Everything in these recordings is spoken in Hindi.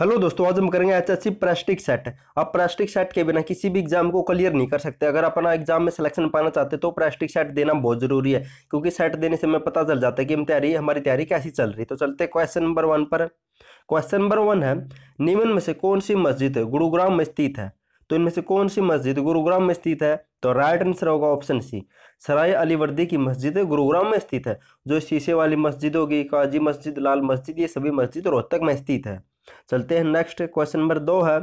हेलो दोस्तों आज हम करेंगे एचएससी प्रेस्टिक सेट आप प्रेस्टिक सेट के बिना किसी भी एग्जाम को क्लियर नहीं कर सकते अगर अपना एग्जाम में सिलेक्शन पाना चाहते तो प्रेस्टिक सेट देना बहुत जरूरी है क्योंकि सेट देने से हमें पता चल जाता है कि हम तैयारी हमारी तैयारी कैसी चल रही है तो चलते क्वेश्चन नंबर वन पर क्वेश्चन नंबर वन है निम्न में से कौन सी मस्जिद गुरुग्राम में स्थित है तो इनमें से कौन सी मस्जिद गुरुग्राम में स्थित है तो राइट आंसर होगा ऑप्शन सी सराय अलीवर्दी की मस्जिद गुरुग्राम में स्थित है जो शीशे वाली मस्जिद होगी काजी मस्जिद लाल मस्जिद ये सभी मस्जिद रोहतक में स्थित है चलते हैं नेक्स्ट क्वेश्चन नंबर दो है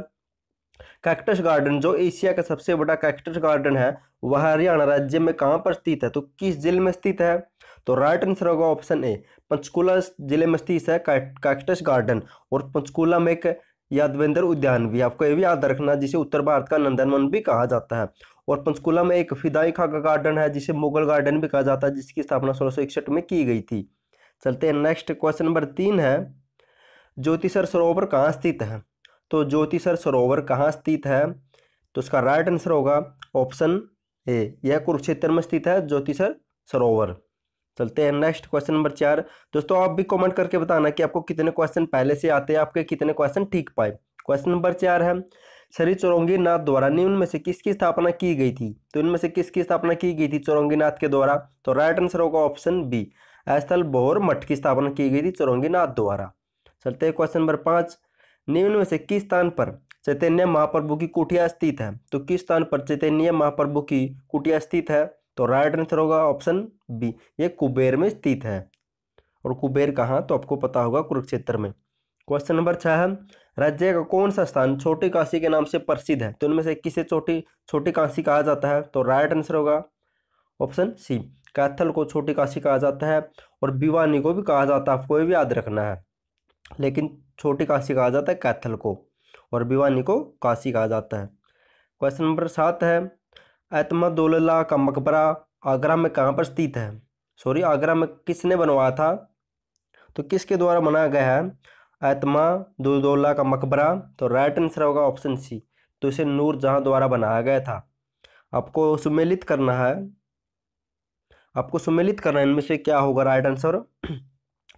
कैक्टस गार्डन जो एशिया का सबसे बड़ा कैक्टस गार्डन है वह हरियाणा राज्य में कहाँ पर स्थित है तो किस जिले में स्थित है तो राइट आंसर होगा ऑप्शन ए पंचकूला जिले में स्थित है कैक्टस गार्डन और पंचकूला में एक यादवेंद्र उद्यान भी आपको ये भी याद रखना जिसे उत्तर भारत का नंदनवन भी कहा जाता है और पंचकूला में एक फिदाई खा का गार्डन है जिसे मुगल गार्डन भी कहा जाता है जिसकी स्थापना सोलह में की गई थी चलते हैं नेक्स्ट क्वेश्चन नंबर तीन है ज्योतिसर सरोवर कहाँ स्थित है तो ज्योतिसर सरोवर कहाँ स्थित है तो उसका राइट आंसर होगा ऑप्शन ए यह कुरुक्षेत्र में स्थित है ज्योतिसर सरोवर चलते हैं नेक्स्ट क्वेश्चन नंबर चार दोस्तों आप भी कमेंट करके बताना कि आपको कितने क्वेश्चन पहले से आते हैं आपके कितने क्वेश्चन ठीक पाए क्वेश्चन नंबर चार है श्री चौरंगी नाथ द्वारा निम्न उनमें से किसकी स्थापना की गई थी तो इनमें से किसकी स्थापना की गई थी चौरंगी नाथ के द्वारा तो राइट आंसर होगा ऑप्शन बी स्थल बोहर मठ की स्थापना की गई थी चौरंगी नाथ द्वारा चलते हैं क्वेश्चन नंबर पाँच निम्न में से किस स्थान पर चैतन्य महाप्रभु की कुटिया स्थित है तो किस स्थान पर चैतन्य महाप्रभु की कुटिया स्थित है तो राइट आंसर होगा ऑप्शन बी ये कुबेर में स्थित है और कुबेर कहाँ तो आपको पता होगा कुरुक्षेत्र में क्वेश्चन नंबर छः है राज्य का कौन सा स्थान छोटी काशी के नाम से प्रसिद्ध है तो उनमें से किसे छोटी छोटी काशी कहा जाता है तो राइट आंसर होगा ऑप्शन सी कैथल को छोटी काशी कहा जाता है और भिवानी को भी कहा जाता है आपको ये भी याद रखना है लेकिन छोटी काशी कहा जाता है कैथल को और भिवानी को काशी कहा जाता है क्वेश्चन नंबर सात है एतमदोल्ला का मकबरा आगरा में कहाँ पर स्थित है सॉरी आगरा में किसने बनवाया था तो किसके द्वारा बनाया गया है एतमा दुदौला का मकबरा तो राइट आंसर होगा ऑप्शन सी तो इसे नूरजहाँ द्वारा बनाया गया था आपको सुमेलित करना है आपको सुमेलित करना है इनमें से क्या होगा राइट आंसर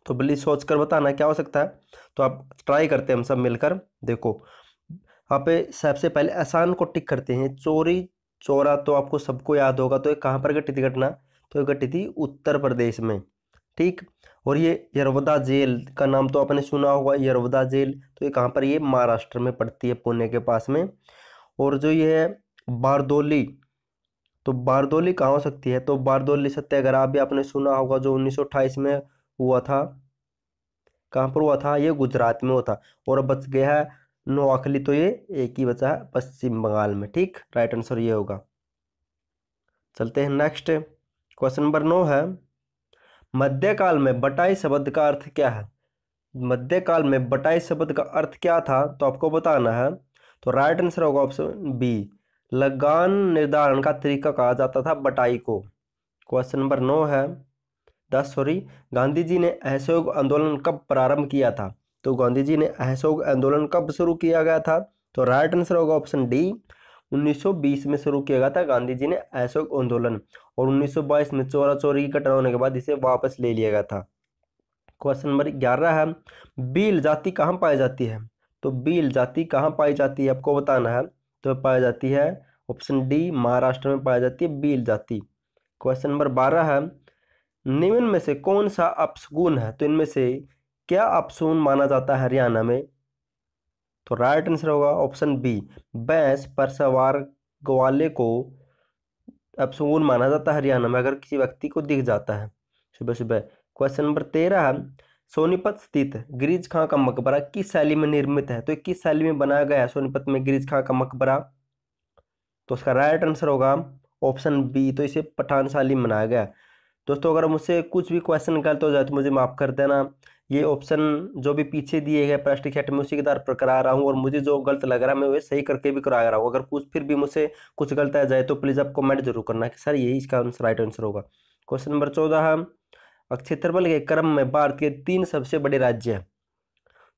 तो बिल्ली सोच कर बताना क्या हो सकता है तो आप ट्राई करते हैं हम सब मिलकर देखो आप सबसे पहले आसान को टिक करते हैं चोरी चोरा तो आपको सबको याद होगा तो ये कहाँ पर घटित घटना तो ये घटित थी उत्तर प्रदेश में ठीक और ये यरवदा जेल का नाम तो आपने सुना होगा यरवदा जेल तो ये कहाँ पर ये महाराष्ट्र में पड़ती है पुणे के पास में और जो ये है बारदोली तो बारदोली कहाँ हो सकती है तो बारदोली सत्याग्रह भी आपने सुना होगा जो उन्नीस में हुआ था कहाँ पर हुआ था ये गुजरात में हुआ था और बच गया है नोआखली तो ये एक ही बचा है पश्चिम बंगाल में ठीक राइट आंसर ये होगा चलते हैं नेक्स्ट क्वेश्चन नंबर नौ है मध्यकाल में बटाई शब्द का अर्थ क्या है मध्यकाल में बटाई शब्द का अर्थ क्या था तो आपको बताना है तो राइट आंसर होगा ऑप्शन बी लगान निर्धारण का तरीका कहा जाता था बटाई को क्वेश्चन नंबर नौ है दस सॉरी गांधी जी ने असहयोग आंदोलन कब प्रारंभ किया था तो गांधी जी ने असहयोग आंदोलन कब शुरू किया गया था तो राइट आंसर होगा ऑप्शन डी 1920 में शुरू किया गया था गांधी जी ने असहयोग आंदोलन और 1922 में चोरा चोरी की घटना होने के बाद इसे वापस ले लिया गया था क्वेश्चन नंबर ग्यारह है बील जाति कहाँ पाई जाती है तो बील जाति कहाँ पाई जाती है आपको बताना है तो पाई जाती है ऑप्शन डी महाराष्ट्र में पाई जाती है बील जाति क्वेश्चन नंबर बारह है निम्न में से कौन सा अपसगुन है तो इनमें से क्या अपसगुन माना जाता है हरियाणा में तो राइट आंसर होगा ऑप्शन बी बैंस पर सवार ग्वाले को अपसगुन माना जाता है हरियाणा में अगर किसी व्यक्ति को दिख जाता है सुबह सुबह क्वेश्चन नंबर तेरह है सोनीपत स्थित गिरीज खां का मकबरा किस शैली में निर्मित है तो किस शैली में बनाया गया है सोनीपत में गिरीज खां का मकबरा तो उसका राइट आंसर होगा ऑप्शन बी तो इसे पठान शैली में बनाया गया है दोस्तों अगर मुझसे कुछ भी क्वेश्चन गलत हो जाए तो मुझे माफ़ कर देना ये ऑप्शन जो भी पीछे दिए गए प्लास्टिक हेट में उसी के आधार पर करा रहा हूँ और मुझे जो गलत लग रहा है मैं वे सही करके भी करा रहा हूँ अगर कुछ फिर भी मुझसे कुछ गलत आ जाए तो प्लीज़ आप कमेंट जरूर करना कि सर यही इसका आंसर राइट आंसर होगा क्वेश्चन नंबर चौदह क्षेत्रफल के क्रम में भारत के तीन सबसे बड़े राज्य हैं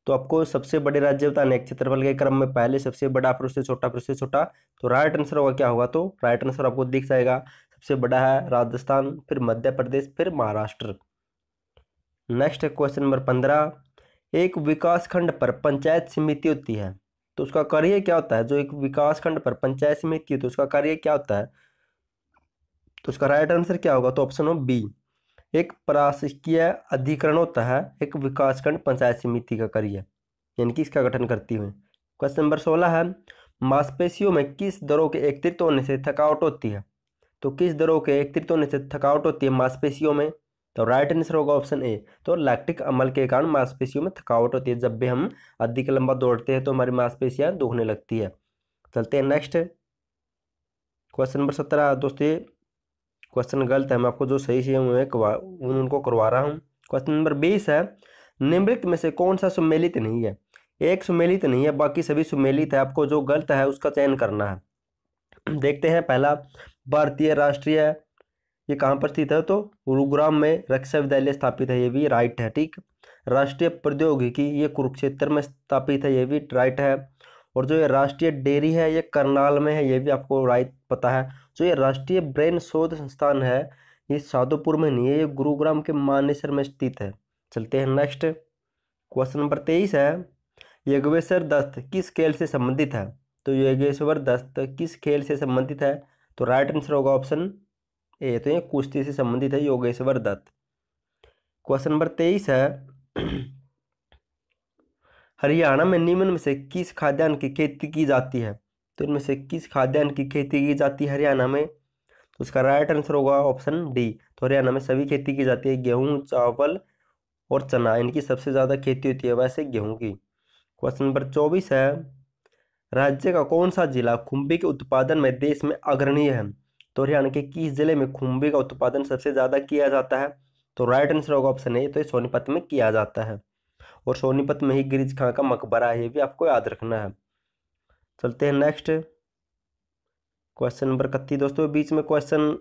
तो आपको सबसे बड़े राज्य बताने क्षेत्रफल के क्रम में पहले सबसे बड़ा फिर उससे छोटा फिर उससे छोटा तो राइट आंसर होगा क्या होगा तो राइट आंसर आपको दिख जाएगा सबसे बड़ा है राजस्थान फिर मध्य प्रदेश फिर महाराष्ट्र नेक्स्ट है क्वेश्चन नंबर पंद्रह एक विकास खंड पर पंचायत समिति होती है तो उसका कार्य क्या होता है जो एक विकास खंड पर पंचायत समिति होती है तो उसका कार्य क्या होता है तो उसका राइट आंसर क्या होगा तो ऑप्शन हो बी एक प्रशासकीय अधिकरण होता है एक विकासखंड पंचायत समिति का कार्य यानी कि इसका गठन करती हुई क्वेश्चन नंबर सोलह है मांसपेशियों में किस दरों के एकत्रित होने से थकावट होती है तो किस दरों के एकत्रित होने से थकावट होती है मांसपेशियों में तो राइट आंसर होगा ऑप्शन ए तो लैक्टिक अमल के कारण मांसपेशियों में थकावट होती है जब भी हम अधिक लंबा दौड़ते हैं तो हमारी मांसपेशियाँ दुखने लगती है चलते हैं नेक्स्ट क्वेश्चन नंबर सत्रह दोस्तों ये क्वेश्चन गलत है मैं आपको जो सही से हुए उन उनको करवा रहा हूँ क्वेश्चन नंबर बीस है निम्नलिखित में से कौन सा सुमेलित नहीं है एक सुमेलित नहीं है बाकी सभी सुमेलित है आपको जो गलत है उसका चयन करना है देखते हैं पहला भारतीय राष्ट्रीय ये कहाँ पर स्थित है तो गुरुग्राम में रक्षा विद्यालय स्थापित है ये भी राइट है ठीक राष्ट्रीय प्रौद्योगिकी ये कुरुक्षेत्र में स्थापित है ये भी राइट है और जो ये राष्ट्रीय डेयरी है ये करनाल में है ये भी आपको राइट पता है जो ये राष्ट्रीय ब्रेन शोध संस्थान है ये साधुपुर में नहीं है ये गुरुग्राम के मानेसर में स्थित है चलते हैं नेक्स्ट क्वेश्चन नंबर तेईस है यज्ञेश्वर दस्त किस खेल से संबंधित है तो यज्ञेश्वर दस्त किस खेल से संबंधित है तो राइट आंसर होगा ऑप्शन ए तो ये कुश्ती से संबंधित है योगेश्वर दत्त क्वेश्चन नंबर तेईस है हरियाणा में निम्न में से किस खाद्यान्न की खेती की जाती है तो इनमें से किस खाद्यान्न की खेती की जाती है हरियाणा में तो उसका राइट आंसर होगा ऑप्शन डी तो हरियाणा में सभी खेती की जाती है गेहूं चावल और चना इनकी सबसे ज़्यादा खेती होती है वैसे गेहूं की क्वेश्चन नंबर चौबीस है राज्य का कौन सा जिला खुम्बी के उत्पादन में देश में अग्रणीय है तो हरियाणा के किस जिले में खुम्बी का उत्पादन सबसे ज़्यादा किया जाता है तो राइट आंसर होगा ऑप्शन ए तो ये सोनीपत में किया जाता है और सोनीपत में ही गिरिज खां का मकबरा है ये भी आपको याद रखना है चलते हैं नेक्स्ट क्वेश्चन नंबर इकतीस दोस्तों बीच में क्वेश्चन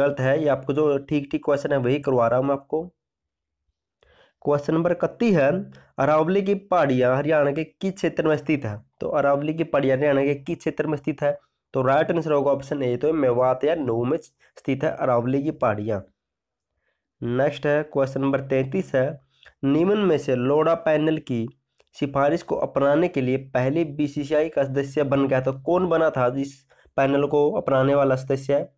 गलत है ये आपको जो ठीक ठीक क्वेश्चन है वही करवा रहा हूँ मैं आपको क्वेश्चन नंबर इकतीस है अरावली की पहाड़ियाँ हरियाणा के किस क्षेत्र में स्थित है तो अरावली की पहाड़ियाँ हरियाणा के किस क्षेत्र में स्थित है तो राइट आंसर होगा ऑप्शन ए तो मेवात या नौ में स्थित है अरावली की पहाड़ियाँ नेक्स्ट है क्वेश्चन नंबर तैंतीस है निम्न में से लोड़ा पैनल की सिफारिश को अपनाने के लिए पहले बी का सदस्य बन गया तो कौन बना था जिस पैनल को अपनाने वाला सदस्य है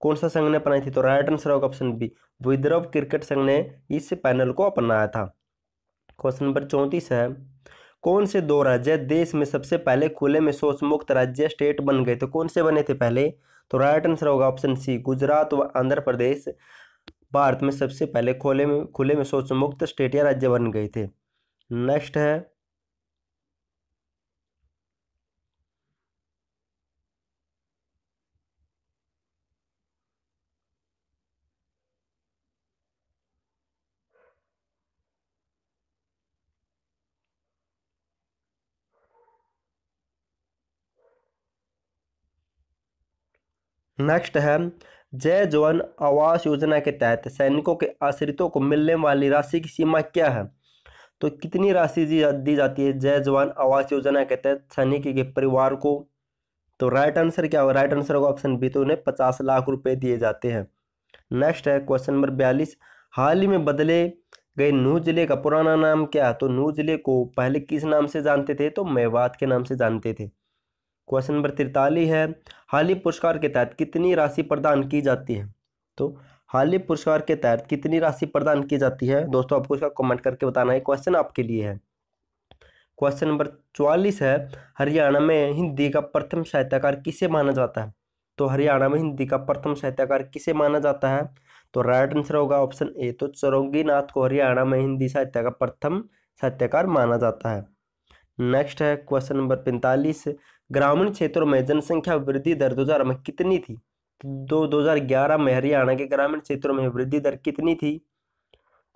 कौन सा संघ ने अपनाई थी तो राइट आंसर होगा ऑप्शन बी विद्रव क्रिकेट संघ ने इस पैनल को अपनाया था क्वेश्चन नंबर चौंतीस है कौन से दो राज्य देश में सबसे पहले खुले में शोच मुक्त राज्य स्टेट बन गए तो कौन से बने थे पहले तो राइट आंसर होगा ऑप्शन सी गुजरात व आंध्र प्रदेश भारत में सबसे पहले खुले में खुले में शोच मुक्त स्टेट या राज्य बन गए थे नेक्स्ट है नेक्स्ट है जय जवान आवास योजना के तहत सैनिकों के आश्रितों को मिलने वाली राशि की सीमा क्या है तो कितनी राशि दी जाती है जय जवान आवास योजना के तहत सैनिक के परिवार को तो राइट आंसर क्या होगा राइट आंसर होगा ऑप्शन बी तो उन्हें पचास लाख रुपए दिए जाते हैं नेक्स्ट है क्वेश्चन नंबर बयालीस हाल ही में बदले गए नूह जिले का पुराना नाम क्या तो नूह जिले को पहले किस नाम से जानते थे तो मेवात के नाम से जानते थे क्वेश्चन नंबर तिरतालीस है हाली पुरस्कार के तहत कितनी राशि प्रदान की जाती है तो हाली पुरस्कार के तहत कितनी राशि प्रदान की जाती है दोस्तों आपको इसका कमेंट करके बताना है क्वेश्चन आपके लिए है क्वेश्चन नंबर चौवालीस है हरियाणा में हिंदी का प्रथम साहित्यकार किसे माना जाता है तो हरियाणा में हिंदी का प्रथम साहित्यकार किसे माना जाता है तो राइट आंसर होगा ऑप्शन ए तो चरोगी नाथ को हरियाणा में हिंदी साहित्य का प्रथम साहित्यकार माना जाता है नेक्स्ट है क्वेश्चन नंबर पैंतालीस ग्रामीण क्षेत्रों में जनसंख्या वृद्धि दर दो में कितनी थी तो हजार ग्यारह में हरियाणा के ग्रामीण क्षेत्रों में वृद्धि दर कितनी थी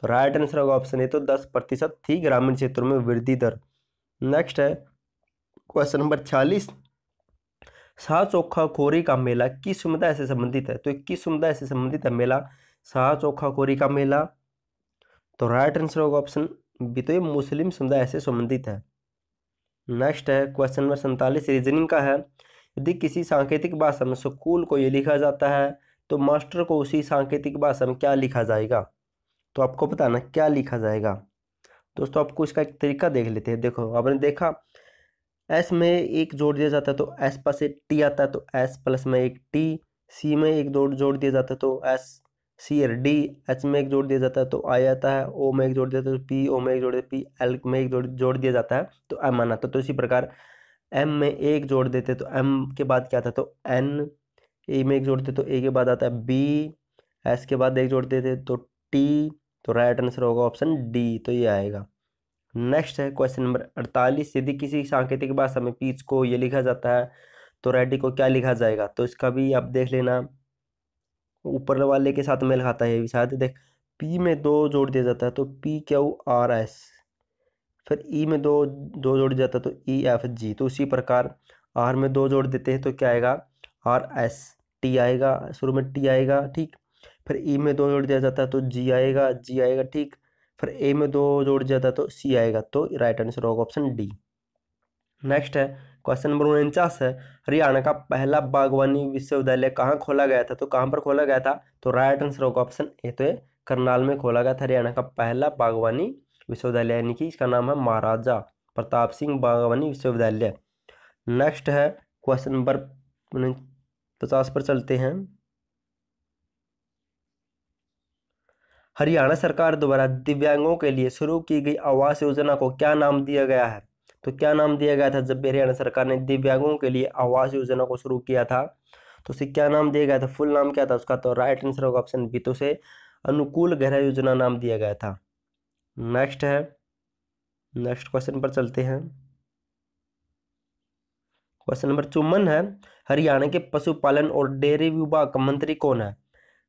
तो राइट आंसर होगा ऑप्शन ए तो दस प्रतिशत थी ग्रामीण क्षेत्रों में वृद्धि दर नेक्स्ट है क्वेश्चन नंबर छियालीस शाह चोखा खोरी का मेला किस समुदाय से संबंधित है तो किस समुदाय से संबंधित है मेला शाह चोखा खोरी का मेला तो राइट आंसर होगा ऑप्शन बी तो ये मुस्लिम समुदाय से संबंधित है नेक्स्ट है क्वेश्चन नंबर सैंतालीस रीजनिंग का है यदि किसी सांकेतिक भाषा में स्कूल को ये लिखा जाता है तो मास्टर को उसी सांकेतिक भाषा में क्या लिखा जाएगा तो आपको बताना क्या लिखा जाएगा दोस्तों आपको इसका एक तरीका देख लेते हैं देखो आपने देखा एस में एक जोड़ दिया जाता है तो एस पास एक टी आता है तो एस प्लस में एक टी सी में एक जोड़ जोड़ दिया जाता है तो S C R D H में एक जोड़ दिया जाता है तो आई आता है ओ में एक जोड़ दिया जाता है तो पी ओ में एक जोड़ दिया पी एल में एक जोड़ जोड़ दिया जाता है तो एम आना था तो इसी प्रकार एम में एक जोड़ देते तो एम के बाद क्या आता तो एन ए में एक जोड़ते तो ए के बाद आता है बी एस के बाद एक जोड़ देते तो टी तो राइट आंसर होगा ऑप्शन डी तो ये आएगा नेक्स्ट है क्वेश्चन नंबर अड़तालीस यदि किसी सांकेतिक भाषा में पीच को ये लिखा जाता है तो रेडी को क्या लिखा जाएगा तो इसका भी आप देख लेना ऊपर वाले के साथ मेल खाता है शायद देख पी में दो जोड़ दिया जाता है तो पी क्या आर एस फिर ई e में दो दो जोड़ जाता है तो ई एफ जी तो उसी प्रकार आर में दो जोड़ देते हैं तो क्या आएगा आर एस टी आएगा शुरू में टी आएगा ठीक फिर ई e में दो जोड़ दिया जाता है तो जी आएगा जी आएगा ठीक फिर ए में दो जोड़ जाता है तो सी आएगा तो राइट आंसर होगा ऑप्शन डी नेक्स्ट है क्वेश्चन नंबर उनचास है हरियाणा का पहला बागवानी विश्वविद्यालय कहाँ खोला गया था तो कहाँ पर खोला गया था तो राइट आंसर होगा ऑप्शन ए तो करनाल में खोला गया था हरियाणा का पहला बागवानी विश्वविद्यालय यानी कि इसका नाम है महाराजा प्रताप सिंह बागवानी विश्वविद्यालय नेक्स्ट है क्वेश्चन नंबर पचास पर चलते हैं हरियाणा सरकार द्वारा दिव्यांगों के लिए शुरू की गई आवास योजना को क्या नाम दिया गया है तो क्या नाम दिया गया था जब भी हरियाणा सरकार ने दिव्यांगों के लिए आवास योजना को शुरू किया था तो उसे क्या नाम दिया गया था फुल नाम क्या था उसका तो राइट आंसर होगा ऑप्शन बी तो उसे अनुकूल गृह योजना नाम दिया गया था नेक्स्ट है नेक्स्ट क्वेश्चन पर चलते हैं क्वेश्चन नंबर चुम्बन है हरियाणा के पशुपालन और डेयरी विभाग का मंत्री कौन है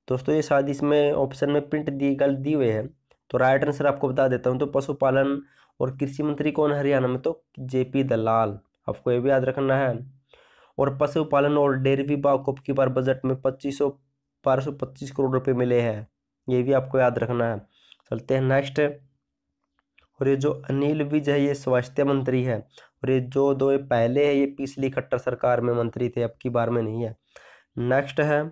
दोस्तों ये शायद इसमें ऑप्शन में प्रिंट दी गलत दी हुई है तो राइट आंसर आपको बता देता हूँ तो पशुपालन और कृषि मंत्री कौन है हरियाणा में तो जेपी दलाल आपको ये भी याद रखना है और पशुपालन और डेयरी विभाग को की बार बजट में पच्चीस सौ बारह सौ पच्चीस करोड़ रुपए मिले हैं ये भी आपको याद रखना है चलते हैं नेक्स्ट और ये जो अनिल विज है ये स्वास्थ्य मंत्री है और ये जो दो ये पहले है ये पिछली खट्टर सरकार में मंत्री थे अब की बार में नहीं है नेक्स्ट है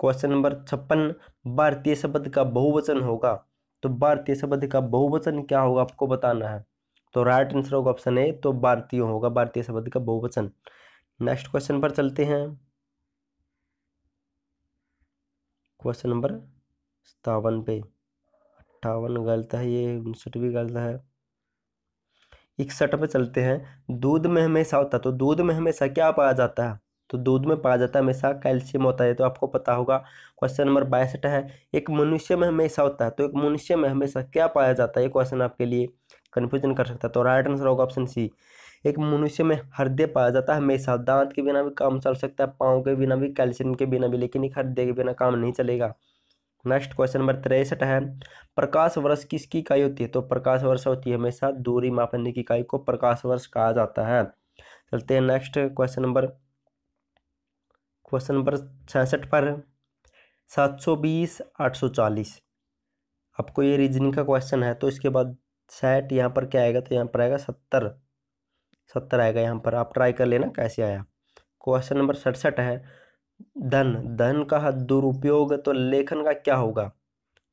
क्वेश्चन नंबर छप्पन भारतीय शब्द का बहुवचन होगा तो भारतीय शब्द का बहुवचन क्या होगा आपको बताना है तो राइट आंसर होगा ऑप्शन ए तो भारतीय होगा भारतीय शब्द का बहुवचन नेक्स्ट क्वेश्चन पर चलते हैं क्वेश्चन नंबर सत्तावन पे अट्ठावन गलत है ये उनसठ भी गलत है इकसठ पे चलते हैं दूध में हमेशा होता तो दूध में हमेशा क्या पाया जाता है तो दूध में पाया जाता है हमेशा कैल्शियम होता है तो आपको पता होगा क्वेश्चन नंबर बासठ है एक मनुष्य में हमेशा होता है तो एक मनुष्य में हमेशा क्या पाया जाता है ये क्वेश्चन आपके लिए कन्फ्यूजन कर सकता है तो राइट आंसर होगा ऑप्शन सी एक मनुष्य में हृदय पाया जाता है हमेशा दांत के बिना भी काम चल सकता है पाँव के बिना भी कैल्शियम के बिना भी लेकिन एक हृदय के बिना काम नहीं चलेगा नेक्स्ट क्वेश्चन नंबर तिरसठ है प्रकाश वर्ष किसकी इकाई होती है तो प्रकाश वर्ष होती है हमेशा दूरी मापने की इकाई को प्रकाश वर्ष कहा जाता है चलते हैं next question number question number छियासठ पर सात सौ बीस आठ सौ चालीस आपको ये रीजनिंग का क्वेश्चन है तो इसके बाद सेट यहाँ पर क्या आएगा तो यहाँ पर आएगा सत्तर सत्तर आएगा यहाँ पर आप ट्राई कर लेना कैसे आया क्वेश्चन नंबर सड़सठ है धन धन का दुरुपयोग तो लेखन का क्या होगा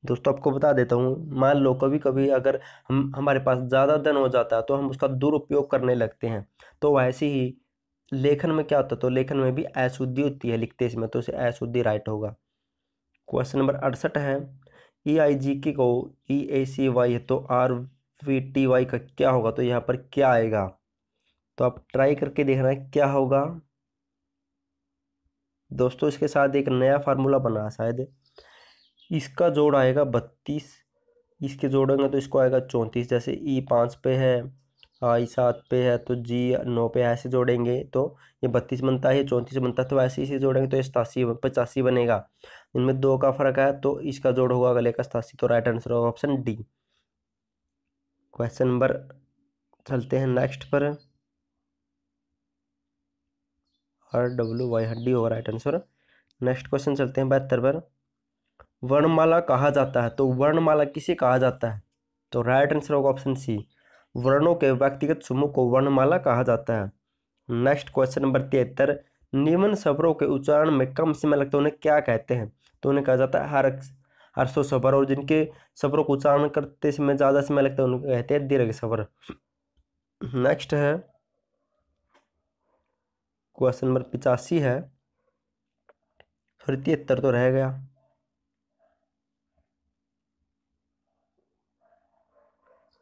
दोस्तों आपको बता देता हूँ मान लो कभी कभी अगर हम हमारे पास ज़्यादा धन हो जाता है तो हम उसका दुरुपयोग करने लगते हैं तो वैसे ही लेखन में क्या होता है तो लेखन में भी अशुद्धि होती है लिखते समय तो उसे अशुद्धि राइट होगा क्वेश्चन नंबर अड़सठ है ई आई जी के को ई ए सी वाई है तो आर वी टी वाई का क्या होगा तो यहाँ पर क्या आएगा तो आप ट्राई करके देखना है क्या होगा दोस्तों इसके साथ एक नया फार्मूला बना शायद इसका जोड़ आएगा बत्तीस इसके जोड़ेंगे तो इसको आएगा चौंतीस जैसे ई e पाँच पे है आई सात पे है तो जी नौ पे ऐसे जोड़ेंगे तो ये बत्तीस बनता है चौंतीस बनता है तो ऐसे इसे जोड़ेंगे तो ये सतासी पचासी बनेगा इनमें दो का फर्क है तो इसका जोड़ होगा अगले का सतासी तो राइट आंसर होगा ऑप्शन डी क्वेश्चन नंबर चलते हैं नेक्स्ट पर आर डब्ल्यू वाई हड्डी होगा राइट आंसर नेक्स्ट क्वेश्चन चलते हैं बहत्तर पर वर्णमाला कहा जाता है तो वर्णमाला किसे कहा जाता है तो राइट आंसर होगा ऑप्शन सी वर्णों के व्यक्तिगत समूह को वर्णमाला कहा जाता है नेक्स्ट क्वेश्चन नंबर तिहत्तर निम्न शबरों के उच्चारण में कम समय लगता है उन्हें क्या कहते हैं तो उन्हें कहा जाता है हर हर्षो सबर और जिनके सबरों को उच्चारण करते समय ज़्यादा समय लगता है उनको कहते हैं दीर्घ सबर नेक्स्ट है क्वेश्चन नंबर पिचासी है सॉरी तिहत्तर तो रह गया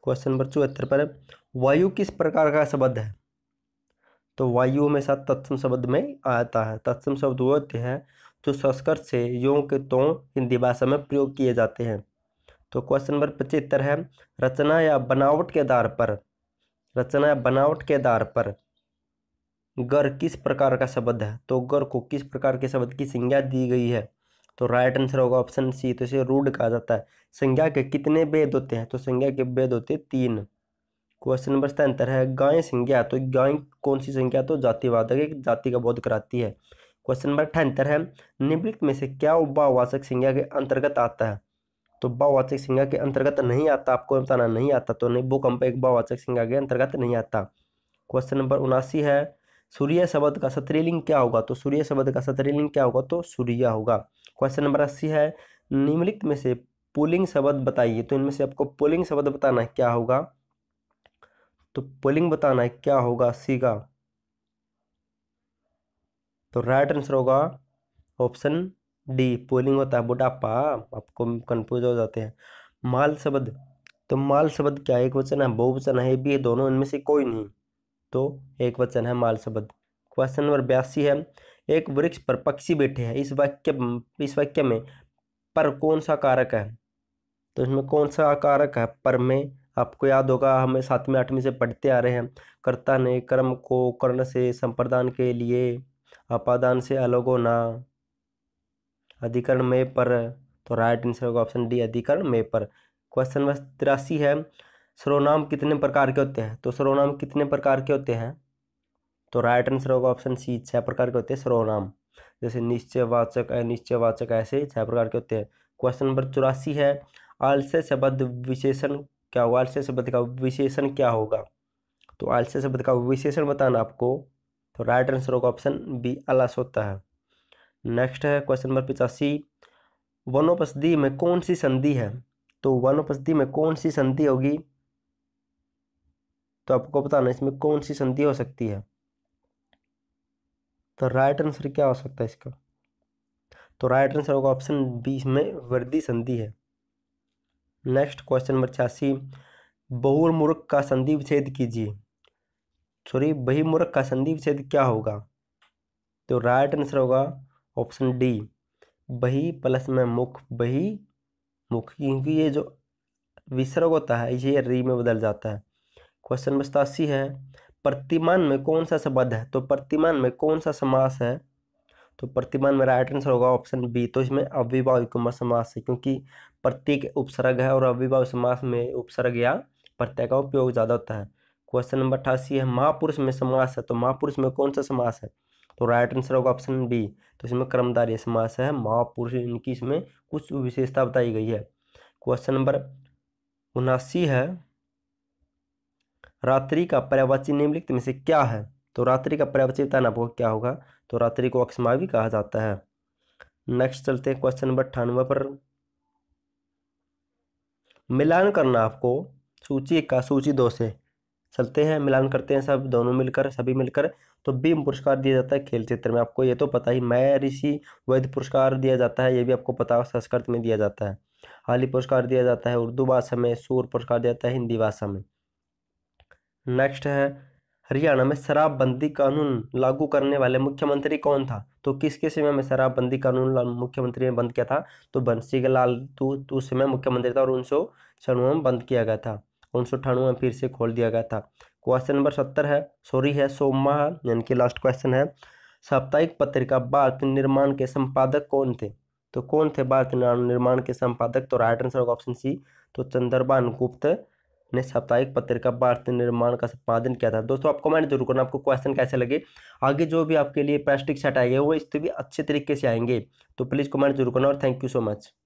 क्वेश्चन नंबर चौहत्तर पर वायु किस प्रकार का शब्द है तो वायु हमेशा तत्सम शब्द में आता है तत्सम शब्द वो होते हैं जो संस्कृत से यों के तो हिंदी भाषा में प्रयोग किए जाते हैं तो क्वेश्चन नंबर पचहत्तर है रचना या बनावट के आधार पर रचना या बनावट के आधार पर गर किस प्रकार का शब्द है तो गर को किस प्रकार के शब्द की संज्ञा दी गई है तो राइट आंसर होगा ऑप्शन सी तो इसे रूड कहा जाता है संज्ञा के कितने वेद होते हैं तो संज्ञा के वेद होते हैं तीन क्वेश्चन नंबर सतहत्तर है गाय संज्ञा तो गाय कौन सी संज्ञा तो जातिवादक एक जाति का बोध कराती है क्वेश्चन नंबर अठहत्तर है निम्नलिखित में से क्या भाववाचक संज्ञा के अंतर्गत आता है तो भाववाचक संज्ञा के अंतर्गत नहीं आता आपको बताना नहीं आता तो नहीं भूकंप एक भाववाचक संज्ञा के अंतर्गत नहीं आता क्वेश्चन नंबर उनासी है सूर्य शब्द का सत्रीलिंग क्या होगा तो सूर्य शब्द का सतरीलिंग क्या होगा तो सूर्य होगा क्वेश्चन नंबर अस्सी है निम्नलिखित में से पुलिंग शब्द बताइए तो इनमें से आपको पुलिंग शब्द बताना है क्या होगा तो पुलिंग बताना है क्या होगा का तो राइट आंसर होगा ऑप्शन डी पोलिंग होता है बुढ़ापा आपको कंफ्यूज हो जाते हैं माल शब्द तो माल शब्द क्या एक वचन है बहुवचन है भी है दोनों इनमें से कोई नहीं तो एक वचन है माल शब्द क्वेश्चन नंबर बयासी है एक वृक्ष पर पक्षी बैठे हैं इस वाक्य इस वाक्य में पर कौन सा कारक है तो इसमें कौन सा कारक है पर में आपको याद होगा हमें सातवीं आठवीं से पढ़ते आ रहे हैं कर्ता ने कर्म को कर्ण से संप्रदान के लिए अपादान से अलग होना अधिकरण में पर तो राइट आंसर होगा ऑप्शन डी अधिकरण में पर क्वेश्चन नंबर तिरासी है सर्वनाम कितने प्रकार के होते हैं तो सर्वनाम कितने प्रकार के होते हैं तो राइट आंसर होगा ऑप्शन सी छह प्रकार के होते हैं सर्वनाम जैसे निश्चयवाचक अनिश्चयवाचक ऐसे छह प्रकार के होते हैं क्वेश्चन नंबर चौरासी है आलस्य शब्द विशेषण क्या होगा आलस्य शब्द का विशेषण क्या होगा तो आलस्य शब्द का विशेषण बताना आपको तो राइट आंसर होगा ऑप्शन बी आलस होता है नेक्स्ट है क्वेश्चन नंबर पिचासी वनोपसदी में कौन सी संधि है तो वनोपषधि में कौन सी संधि होगी तो आपको बताना इसमें कौन सी संधि हो सकती है तो राइट आंसर क्या हो सकता है इसका तो राइट आंसर होगा ऑप्शन बी इसमें वृद्धि संधि है नेक्स्ट क्वेश्चन नंबर छियासी बहुमूर्ख का संधि विच्छेद कीजिए सॉरी बहिमूर्ख का संधि विच्छेद क्या होगा तो राइट आंसर होगा ऑप्शन डी बही प्लस में मुख बही मुख क्योंकि ये जो विसर्ग होता है ये री में बदल जाता है क्वेश्चन नंबर सतासी है प्रतिमान में कौन सा शब्द है तो प्रतिमान में कौन सा समास है तो प्रतिमान में राइट आंसर होगा ऑप्शन बी तो इसमें अविभाव समास है क्योंकि प्रत्येक उपसर्ग है और अविभाव समास में उपसर्ग या प्रत्यय का उपयोग ज़्यादा होता है क्वेश्चन नंबर अठासी है महापुरुष में समास है तो महापुरुष में कौन सा समास है तो राइट आंसर होगा ऑप्शन बी तो इसमें कर्मदारी समास है महापुरुष इनकी इसमें कुछ विशेषता बताई गई है क्वेश्चन नंबर उनासी है रात्रि का पर्यावाची निम्नलिखित में से क्या है तो रात्रि का पर्यावाची बताना आपको क्या होगा तो रात्रि को अक्षमा भी कहा जाता है नेक्स्ट चलते हैं क्वेश्चन नंबर अठानवे पर मिलान करना आपको सूची एक का सूची दो से चलते हैं मिलान करते हैं सब दोनों मिलकर सभी मिलकर तो बीम पुरस्कार दिया जाता है खेल क्षेत्र में आपको ये तो पता ही मैं ऋषि वैध पुरस्कार दिया जाता है ये भी आपको पता संस्कृत में दिया जाता है हाली पुरस्कार दिया जाता है उर्दू भाषा में सूर पुरस्कार दिया जाता है हिंदी भाषा में नेक्स्ट है हरियाणा में शराबबंदी कानून लागू करने वाले मुख्यमंत्री कौन था तो किस किस समय में शराबबंदी कानून मुख्यमंत्री ने बंद किया था तो बंसी के लाल तू तो, तू तो समय मुख्यमंत्री था और उन्नीस सौ छियानवे में बंद किया गया था उन्नीस सौ अठानवे में फिर से खोल दिया गया था क्वेश्चन नंबर सत्तर है सॉरी है सोमा यानी कि लास्ट क्वेश्चन है साप्ताहिक पत्रिका भारत निर्माण के संपादक कौन थे तो कौन थे भारत निर्माण के संपादक तो राइट आंसर होगा ऑप्शन सी तो चंद्रबान गुप्त ने साप्ताहिक पत्रिका भारत निर्माण का संपादन किया था दोस्तों आप कमेंट जरूर करना आपको क्वेश्चन कैसे लगे आगे जो भी आपके लिए प्लास्टिक सेट आएंगे वो इससे भी अच्छे तरीके से आएंगे तो प्लीज़ कमेंट जरूर करना और थैंक यू सो मच